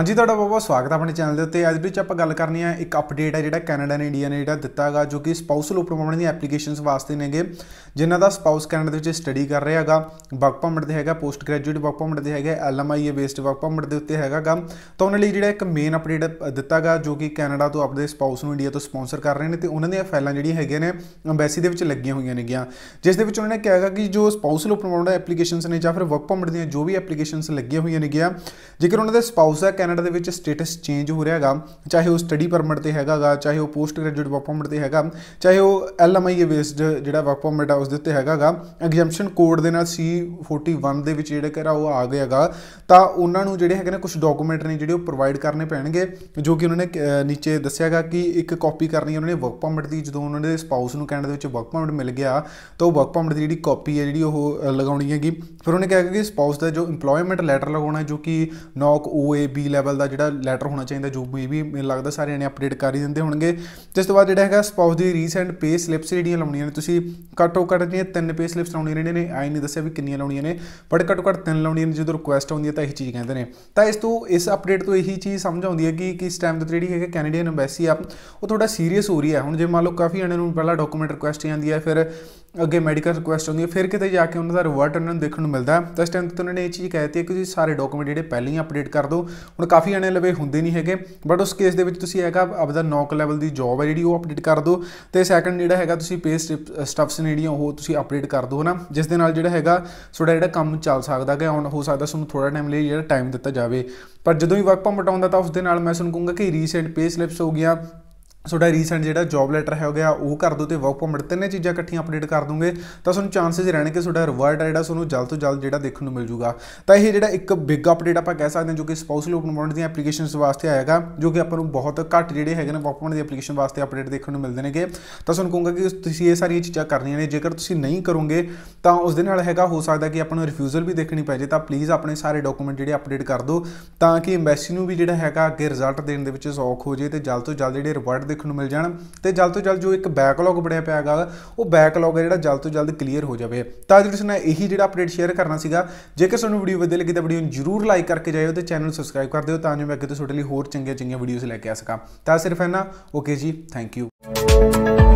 ਹਾਂਜੀ ਤੁਹਾਡਾ ਬਹੁਤ ਬਹੁਤ ਸਵਾਗਤ ਹੈ ਆਪਣੇ ਚੈਨਲ ਦੇ ਉੱਤੇ ਅੱਜ ਵਿੱਚ ਆਪਾਂ ਗੱਲ ਕਰਨੀ ਹੈ ਇੱਕ ਅਪਡੇਟ ਹੈ ਜਿਹੜਾ ਕੈਨੇਡਾ ਨੇ ਇੰਡੀਆ ਨੇ ਜਿਹੜਾ ਦਿੱਤਾਗਾ ਜੋ ਕਿ ਸਪਾਊਸਲ ਪਰਮਿਟ ਦੀਆਂ ਐਪਲੀਕੇਸ਼ਨਸ ਵਾਸਤੇ ਨੇਗੇ ਜਿਨ੍ਹਾਂ ਦਾ ਸਪਾਊਸ ਕੈਨੇਡਾ ਦੇ ਵਿੱਚ ਸਟੱਡੀ ਕਰ ਰਿਹਾ ਹੈਗਾ ਵਰਕ ਪਰਮਿਟ ਤੇ ਹੈਗਾ ਪੋਸਟ ਗ੍ਰੈਜੂਏਟ ਵਰਕ ਪਰਮਿਟ ਤੇ ਹੈਗਾ ਐਲਐਮਆਈਏ ਬੇਸਡ ਵਰਕ ਪਰਮਿਟ ਦੇ ਉੱਤੇ ਹੈਗਾਗਾ ਤਾਂ ਉਹਨਾਂ ਲਈ ਜਿਹੜਾ ਇੱਕ ਮੇਨ ਅਪਡੇਟ ਦਿੱਤਾਗਾ ਜੋ ਕਿ ਕੈਨੇਡਾ ਤੋਂ ਆਪਣੇ ਸਪਾਊਸ ਨੂੰ ਇੰਡੀਆ ਤੋਂ ਸਪਾਂਸਰ ਕਰ ਰਹੇ ਨੇ ਤੇ ਉਹਨਾਂ ਦੀਆਂ ਫਾਈਲਾਂ ਜਿਹੜੀਆਂ ਹੈਗੀਆਂ ਨੇ ਐਮਬੈਸੀ ਦੇ ਵਿੱਚ ਲੱਗੀਆਂ ਹੋਈਆਂ ਨੇਗੀਆਂ ਜਿਸ ਦੇ ਵਿੱਚ ਉਹਨਾਂ ਨੇ ਕਿਹਾ ਹੈਗਾ ਕਿ ਜੋ ਸਪਾਊਸਲ ਉਪਰਮੈਂਟ ਐਪਲੀਕੇਸ਼ਨਸ ਨੇ ਜਾਂ ਫਿਰ ਵਰਕ ਪਰਮਿਟ ਦੀਆਂ ਜੋ ਵੀ ਐਪਲੀਕੇਸ਼ਨਸ ਲੱਗੀਆਂ ਹੋਈਆਂ ਨੇਗੀਆਂ ਜੇਕਰ ਉਹਨਾਂ ਦੇ ਸਪਾਊਸ ਹੈ ਕੈਨੇਡਾ ਦੇ ਵਿੱਚ ਸਟੇਟਸ ਚੇਂਜ ਹੋ ਰਿਹਾ ਹੈਗਾ ਚਾਹੇ ਉਹ ਸਟੱਡੀ ਪਰਮਿਟ ਤੇ ਹੈਗਾਗਾ ਚਾਹੇ ਉਹ ਪੋਸਟ ਗ੍ਰੈਜੂਏਟ ਵਰਕ ਪਰਮਿਟ ਤੇ ਹੈਗਾ ਚਾਹੇ ਉਹ ਐਲਐਮਆਈਏ ਬੇਸਡ ਜਿਹੜਾ ਵਰਕ ਪਰਮਿਟ ਆ ਉਸ ਦੇ ਉੱਤੇ ਹੈਗਾਗਾ ਐਗਜ਼ੈਂਪਸ਼ਨ ਕੋਡ ਦੇ ਨਾਲ ਸੀ 41 ਦੇ ਵਿੱਚ ਜਿਹੜਾ ਕਰਾ ਉਹ ਆ ਗਿਆਗਾ ਤਾਂ ਉਹਨਾਂ ਨੂੰ ਜਿਹੜੇ ਹੈਗੇ ਨੇ ਕੁਝ ਡਾਕੂਮੈਂਟ ਨੇ ਜਿਹੜੇ ਉਹ ਪ੍ਰੋਵਾਈਡ ਕਰਨੇ ਪੈਣਗੇ ਜੋ ਕਿ ਉਹਨਾਂ ਨੇ ਨੀਚੇ ਦੱਸਿਆਗਾ ਕਿ ਇੱਕ ਕਾਪੀ ਕਰਨੀ ਉਹਨਾਂ ਨੇ ਵਰਕ ਪਰਮਿਟ ਦੀ ਜਦੋਂ ਉਹਨਾਂ ਦੇ ਸਪਾਊਸ ਨੂੰ ਕੈਨੇਡਾ ਦੇ ਵਿੱਚ ਵਰਕ ਪਰਮਿਟ ਮਿਲ ਗਿਆ ਤਾਂ ਉਹ ਵਰਕ ਪਰਮਿਟ ਦੀ ਜਿਹੜੀ ਕਾਪੀ ਹੈ ਜਿਹੜੀ ਉਹ ਲਗਾਉਣੀ ਹੈਗੀ ਫਿਰ ਉਹਨੇ ਕਿਹਾ ਕਿ ਸਪਾਊਸ ਦਾ ਜੋ ਏਮਪਲੋਇਮੈਂਟ ਲੈਟਰ ਲਗਾਉਣਾ ਜੋ ਕਿ ਨੌਕ OAB ਲੈਵਲ ਦਾ ਜਿਹੜਾ ਲੈਟਰ ਹੋਣਾ ਚਾਹੀਦਾ ਜੋ ਮੇ ਵੀ ਮੈਨੂੰ ਲੱਗਦਾ ਸਾਰਿਆਂ ਨੇ ਅਪਡੇਟ ਕਰ ਹੀ ਦਿੰਦੇ ਹੋਣਗੇ ਜਿਸ ਤੋਂ ਬਾਅਦ ਜਿਹੜਾ ਹੈਗਾ ਸਪਾਊਸ ਦੀ ਰੀਸੈਂਟ ਪੇ ਸਲਿਪਸ ਜਿਹੜੀਆਂ ਲਾਉਣੀਆਂ ਨੇ ਤੁਸੀਂ ਘੱਟੋ ਘੱਟ ਜਿਹੜੀਆਂ ਤਿੰਨ ਪੇ ਸਲਿਪਸ ਲਾਉਣੀਆਂ ਨੇ ਨੇ ਆਈ ਨਹੀਂ ਦੱਸਿਆ ਵੀ ਕਿੰਨੀਆਂ ਲਾਉਣੀਆਂ ਨੇ ਪਰ ਘੱਟੋ ਘੱਟ ਤਿੰਨ ਲਾਉਣੀਆਂ ਨੇ ਜਦੋਂ ਰਿਕੁਐਸਟ ਆਉਂਦੀ ਹੈ ਤਾਂ ਇਹ ਚੀਜ਼ ਕਹਿੰਦੇ ਨੇ ਤਾਂ ਇਸ ਤੋਂ ਇਸ ਅਪਡੇਟ ਤੋਂ ਇਹੀ ਚੀਜ਼ ਸਮਝ ਆਉਂਦੀ ਹੈ ਕਿ ਕਿਸ ਟਾਈਮ ਤੇ ਜਿਹੜੀ ਹੈਗਾ ਕੈਨੇਡੀਅਨ ਐਮਬੈਸੀ ਆ ਉਹ ਥੋੜਾ ਸੀਰੀਅਸ ਹੋ ਰਹੀ ਹੈ ਹੁਣ ਜੇ ਮੰਨ ਲਓ ਕਾਫੀ ਜਣਿਆਂ ਨੂੰ ਪਹਿਲਾਂ ਡਾਕੂਮੈਂਟ ਰਿਕੁਐਸਟ ਜਾਂਦੀ ਹੈ ਫਿਰ ਅੱਗੇ ਮੈਡੀਕਲ ਰਿਕੁਐਸਟ ਹੁੰਦੀ ਹੈ ਫਿਰ ਕਿਤੇ ਜਾ ਕੇ ਉਹਨਾਂ ਦਾ ਰਿਵਰਟ ਉਹਨਾਂ ਨੂੰ ਦੇਖਣ ਨੂੰ ਮਿਲਦਾ ਹੈ ਤਾਂ ਇਸ ਟਾਈਮ ਤੇ ਉਹਨਾਂ ਨੇ ਇਹ ਚੀਜ਼ ਕਹਿਤੀ ਹੈ ਕਿ ਤੁਸੀਂ ਸਾਰੇ ਡਾਕੂਮੈਂਟ ਜਿਹੜੇ ਪਹਿਲਾਂ ਹੀ ਅਪਡੇਟ ਕਰ ਦਿਓ ਹੁਣ ਕਾਫੀ ਜਣੇ ਲਵੇ ਹੁੰਦੇ ਨਹੀਂ ਹੈਗੇ ਬਟ ਉਸ ਕੇਸ ਦੇ ਵਿੱਚ ਤੁਸੀਂ ਹੈਗਾ ਆਪਦਾ ਨੌਕ ਲੈਵਲ ਦੀ ਜੌਬ ਹੈ ਜਿਹੜੀ ਉਹ ਅਪਡੇਟ ਕਰ ਦਿਓ ਤੇ ਸੈਕੰਡ ਜਿਹੜਾ ਹੈਗਾ ਤੁਸੀਂ ਪੇ ਸਟਫਸ ਜਿਹੜੀਆਂ ਉਹ ਤੁਸੀਂ ਅਪਡੇਟ ਕਰ ਦਿਓ ਹਨਾ ਜਿਸ ਦੇ ਨਾਲ ਜਿਹੜਾ ਹੈਗਾ ਤੁਹਾਡਾ ਜਿਹੜਾ ਕੰਮ ਚੱਲ ਸਕਦਾ ਹੈ ਹੁਣ ਹੋ ਸਕਦਾ ਤੁਹਾਨੂੰ ਥੋੜਾ ਟਾਈਮ ਲਈ ਜਿਹੜਾ ਟਾਈਮ ਦਿੱਤਾ ਜਾਵੇ ਪਰ ਜਦੋਂ ਵੀ ਵਰਕ ਪਰਮਿਟ ਆਉਂਦਾ ਤਾਂ ਉਸ ਦੇ ਨਾਲ ਮੈਂ ਤੁਹਾਨੂੰ ਕਹੂੰਗਾ ਕਿ ਰੀਸੈਂਟ ਪੇ ਸਲਿਪਸ ਹੋ ਗਈਆਂ ਤੁਹਾਡਾ ਰੀਸੈਂਟ ਜਿਹੜਾ ਜੌਬ ਲੈਟਰ ਹੈ ਹੋ ਗਿਆ ਉਹ ਕਰ ਦੋ ਤੇ ਵਰਕ ਪਰਮਿਟ ਤਿੰਨੇ ਚੀਜ਼ਾਂ ਇਕੱਠੀਆਂ ਅਪਡੇਟ ਕਰ ਦੋਗੇ ਤਾਂ ਤੁਹਾਨੂੰ ਚਾਂਸਸ ਕਿ ਤੁਹਾਡਾ ਰਿਵਰਡ ਜਿਹੜਾ ਤੁਹਾਨੂੰ ਜਲਦ ਤੋਂ ਜਲਦ ਜਿਹੜਾ ਦੇਖਣ ਨੂੰ ਮਿਲ ਜੂਗਾ ਤਾਂ ਇਹ ਜਿਹੜਾ ਇੱਕ ਬਿਗ ਅਪਡੇਟ ਆਪਾਂ ਕਹਿ ਸਕਦੇ ਹਾਂ ਜੋ ਕਿ ਸਪਾਊਸਲ ਓਪਨ ਬੌਂਡ ਦੀਆਂ ਐਪਲੀਕੇਸ਼ਨਸ ਵਾਸਤੇ ਆਏਗਾ ਜੋ ਕਿ ਆਪਾਂ ਨੂੰ ਬਹੁਤ ਘੱਟ ਜਿਹੜੇ ਹੈਗੇ ਨੇ ਵਰਕ ਪਰਮਿਟ ਦੀ ਐਪਲੀਕੇਸ਼ਨ ਵਾਸਤੇ ਅਪਡੇਟ ਦੇਖਣ ਨੂੰ ਮਿਲਦੇ ਨੇਗੇ ਤਾਂ ਤੁਹਾਨੂੰ ਕਹੂੰਗਾ ਕਿ ਤੁਸੀਂ ਇਹ ਸਾਰੀਆਂ ਚੀਜ਼ਾਂ ਕਰਨੀਆਂ ਨੇ ਜੇਕਰ ਤੁਸੀਂ ਨਹੀਂ ਕਰੋਗੇ ਤਾਂ ਉਸ ਦੇ ਨਾਲ ਹੈਗਾ ਹੋ ਸਕਦਾ ਕਿ ਆਪਾਂ ਨੂੰ ਰਿਫਿਊਜ਼ਲ ਵੀ ਦੇਖਣੀ ਪੈ ਜੇ ਤਾਂ ਪਲੀਜ਼ ਆਪਣੇ ਸਾਰੇ ਡਾਕੂਮੈਂਟ ਜਿਹੜੇ ਅਪਡੇਟ ਕਰ ਦਿਓ ਤਾਂ ਕਿ ਐਮਬੈਸੀ ਨੂੰ ਵੀ ਜਿਹੜਾ ਹੈਗਾ ਅੱਗੇ ਰਿਜ਼ਲਟ ਦੇਣ ਦੇ ਵਿੱਚ ਸੌਖ ਹੋ ਜੇ ਤੇ ਜਲਦ ਤੋਂ ਜਲਦ ਜਿਹੜੇ ਰਿਵਰਟ ਦੇਖਣ ਨੂੰ ਮਿਲ ਜਾਣ ਤੇ ਜਲਦ ਤੋਂ ਜਲਦ ਜੋ ਇੱਕ ਬੈਕਲੌਗ ਬਣਿਆ ਪਿਆ ਹੈਗਾ ਉਹ ਬੈਕਲੌਗ ਹੈ ਜਿਹੜਾ ਜਲਦ ਤੋਂ ਜਲਦ ਕਲੀਅਰ ਹੋ ਜਾਵੇ ਤਾਂ ਜਿਹੜੇ ਸੁਣਾ ਇਹੀ ਜਿਹੜਾ ਅਪਡੇਟ ਸ਼ੇਅਰ ਕਰਨਾ ਸੀਗਾ ਜੇਕਰ ਤੁਹਾਨੂੰ ਵੀਡੀਓ ਵਧੀਆ ਲੱਗੀ ਤਾਂ ਵੀਡੀਓ ਨੂੰ ਜਰੂਰ ਲਾਈਕ ਕਰਕੇ ਜਾਇਓ ਤੇ ਚੈਨਲ ਸਬਸਕ੍ਰਾਈਬ ਕਰ ਦਿਓ ਤਾਂ ਜੋ ਮੈਂ ਅੱਗੇ ਤੋਂ ਤੁਹਾਡੇ ਲਈ ਹੋਰ ਚੰਗੀਆਂ ਚੰਗੀਆਂ ਵੀਡੀਓਜ਼ ਲੈ ਕੇ ਆ ਸਕਾਂ ਤਾਂ ਸਿਰਫ ਇਹਨਾਂ ਓਕੇ ਜੀ ਥੈਂਕ ਯੂ